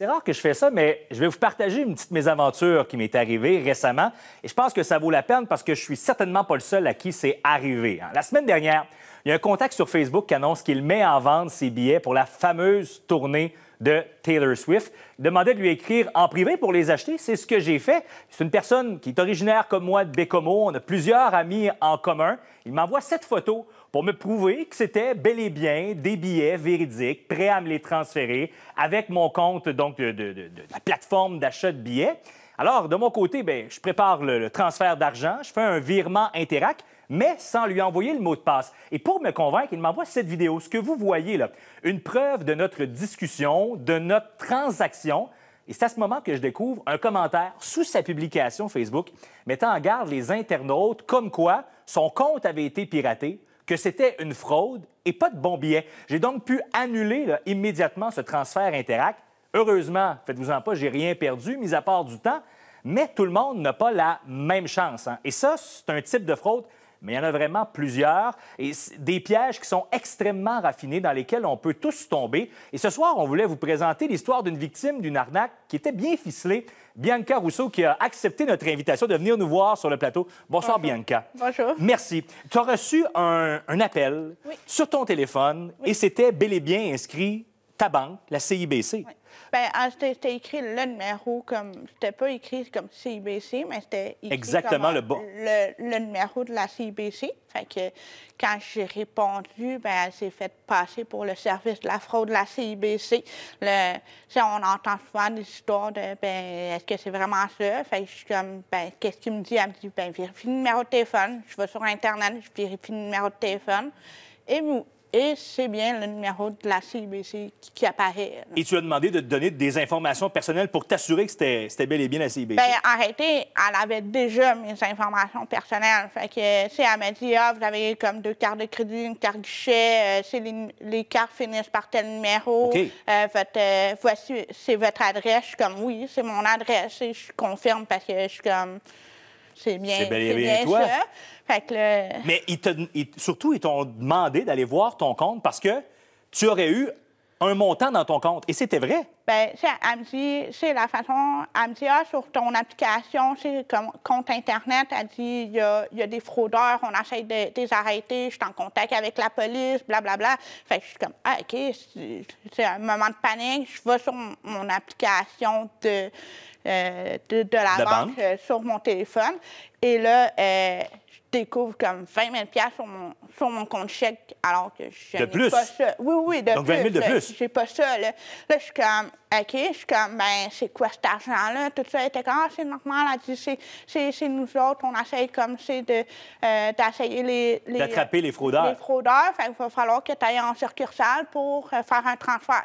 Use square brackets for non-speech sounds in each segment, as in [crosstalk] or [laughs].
C'est rare que je fais ça, mais je vais vous partager une petite mésaventure qui m'est arrivée récemment. Et je pense que ça vaut la peine parce que je suis certainement pas le seul à qui c'est arrivé. Hein. La semaine dernière, il y a un contact sur Facebook qui annonce qu'il met en vente ses billets pour la fameuse tournée de Taylor Swift. Il demandait de lui écrire en privé pour les acheter. C'est ce que j'ai fait. C'est une personne qui est originaire comme moi de Bécomo. On a plusieurs amis en commun. Il m'envoie cette photo pour me prouver que c'était bel et bien des billets véridiques, prêts à me les transférer avec mon compte donc, de, la plateforme d'achat de billets. Alors, de mon côté, ben, je prépare le, transfert d'argent, je fais un virement Interac, mais sans lui envoyer le mot de passe. Et pour me convaincre, il m'envoie cette vidéo. Ce que vous voyez là, une preuve de notre discussion, de notre transaction. Et c'est à ce moment que je découvre un commentaire sous sa publication Facebook mettant en garde les internautes comme quoi son compte avait été piraté, que c'était une fraude et pas de bon billet. J'ai donc pu annuler immédiatement ce transfert Interact. Heureusement, faites-vous-en pas, j'ai rien perdu, mis à part du temps, mais tout le monde n'a pas la même chance. Hein. Et ça, c'est un type de fraude mais il y en a vraiment plusieurs, et des pièges qui sont extrêmement raffinés, dans lesquels on peut tous tomber. Et ce soir, on voulait vous présenter l'histoire d'une victime d'une arnaque qui était bien ficelée, Bianca Rousseau, qui a accepté notre invitation de venir nous voir sur le plateau. Bonsoir, Bianca. Bonjour. Merci. Tu as reçu un, appel sur ton téléphone, et c'était bel et bien inscrit ta banque, la CIBC. Ben, ah, c'était écrit le numéro comme. C'était pas écrit comme CIBC, mais c'était écrit. Exactement le bon. Euh, le, numéro de la CIBC. Fait que quand j'ai répondu, ben, elle s'est faite passer pour le service de la fraude de la CIBC. Le, on entend souvent des histoires de ben, est-ce que c'est vraiment ça? Fait je suis comme, ben, qu'est-ce qu'il me dit? Elle me dit, ben, vérifie le numéro de téléphone. Je vais sur Internet, je vérifie le numéro de téléphone. Et et c'est bien le numéro de la CIBC qui apparaît. Et tu as demandé de te donner des informations personnelles pour t'assurer que c'était bel et bien la CIBC. Bien, arrêtez, elle avait déjà mes informations personnelles. Fait que, euh, si elle m'a dit, ah, vous avez comme deux cartes de crédit, une carte guichet, euh, si les, cartes finissent par tel numéro. Euh, voici, c'est votre adresse. Je suis comme, oui, c'est mon adresse. Et je confirme parce que je suis comme c'est bien, c'est bien, Mais surtout, ils t'ont demandé d'aller voir ton compte parce que tu aurais eu un montant dans ton compte. Et c'était vrai. Bien, elle me dit, c'est la façon, elle ah, sur ton application, c'est comme compte Internet, elle dit, il y a, des fraudeurs, on essaie de, les arrêter, je suis en contact avec la police, blablabla. Bla, Fait que je suis comme, ah, OK, c'est un moment de panique, je vais sur mon application de, euh, de, la, banque, euh, sur mon téléphone. Et là, euh, découvre comme 20 000 sur mon, compte chèque alors que je n'ai pas ça. Oui, oui, de Donc, 20 000 de plus. J'ai pas ça. Là, là je suis comme, OK, je suis comme, ben c'est quoi cet argent-là? Tout ça était comme, ah, c'est normal. Elle dit, c'est nous autres, on essaye comme, ça euh, d'essayer les. D'attraper les fraudeurs. Les fraudeurs. il va falloir que tu ailles en circursale pour euh, faire un transfert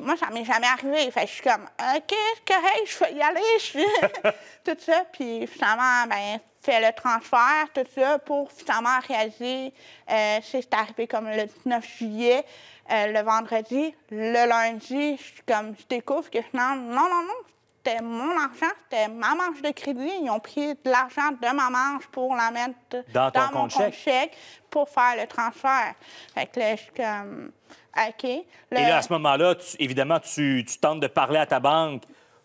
moi, ça m'est jamais arrivé. Fait je suis comme, OK, correct, je vais y aller, [laughs] [laughs] [laughs] tout ça. Puis finalement, ben fait le transfert, tout ça, pour finalement réaliser, euh, c'est arrivé comme le 9 juillet, euh, le vendredi, le lundi, je comme, je découvre que non non, non, non, c'était mon argent, c'était ma manche de crédit. Ils ont pris de l'argent de ma manche pour la mettre dans, dans mon chèque. pour faire le transfert. Fait que là, je suis comme... OK. Et là, à ce moment-là, évidemment, tu, tentes de parler à ta banque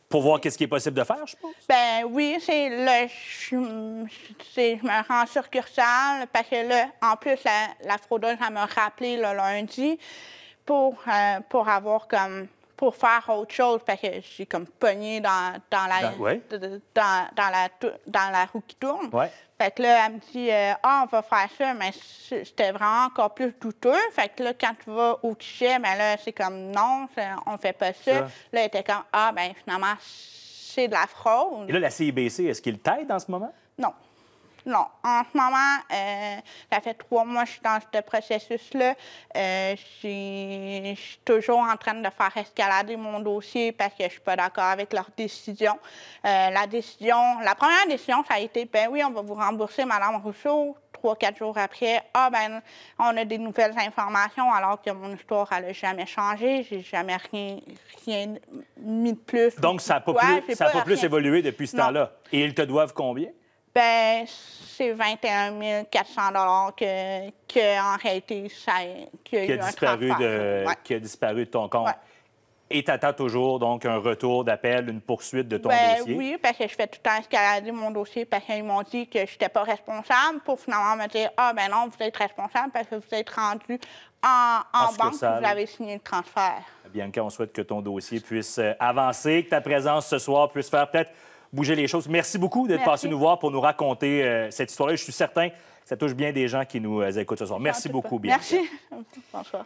pour voir qu'est-ce qui est possible de faire, je pense. Ben oui, c'est le... Je, me rends surcursale parce que là, en plus, la, fraudeuse, elle m'a rappelé le lundi pour, euh, pour avoir comme pour faire autre chose. Fait que j'ai comme pogné dans, la, dans la roue qui tourne. Fait que là, elle me dit euh, Ah, on va faire ça, mais c'était vraiment encore plus douteux. Fait que là, quand tu vas au guichet, mais ben là, c'est comme non, on fait pas ça. Là, elle était comme Ah, ben finalement, c'est de la fraude. Et là, la CIBC, est-ce qu'il t'aide en ce moment? Non. Non. En ce moment, euh, ça fait trois mois que je suis dans ce processus-là. Euh, je suis toujours en train de faire escalader mon dossier parce que je ne suis pas d'accord avec leur décision. Euh, la décision, la première décision, ça a été, ben oui, on va vous rembourser, Madame Rousseau. Trois, quatre jours après, ah ben, on a des nouvelles informations alors que mon histoire, elle n'a jamais changé. J'ai jamais rien, mis de plus. Donc, ça n'a pas, plus, ça plus évolué depuis ce temps-là. Et ils te doivent combien? Ben, c'est 21 400 que, en réalité, ça, a, disparu de, Qui a disparu ton compte. Et tu attends toujours donc un retour d'appel, une poursuite de ton ben, dossier? Oui, parce que je fais tout le temps escalader mon dossier parce qu'ils m'ont dit que je n'étais pas responsable pour finalement me dire Ah, ben non, vous êtes responsable parce que vous êtes rendu en, banque et vous avez signé le transfert. Bianca, on souhaite que ton dossier puisse euh, avancer, que ta présence ce soir puisse faire peut-être bouger les choses. Merci beaucoup d'être passé nous voir pour nous raconter euh, cette histoire Je suis certain que ça touche bien des gens qui nous euh, écoutent ce soir. Merci beaucoup, bien. Merci. [laughs]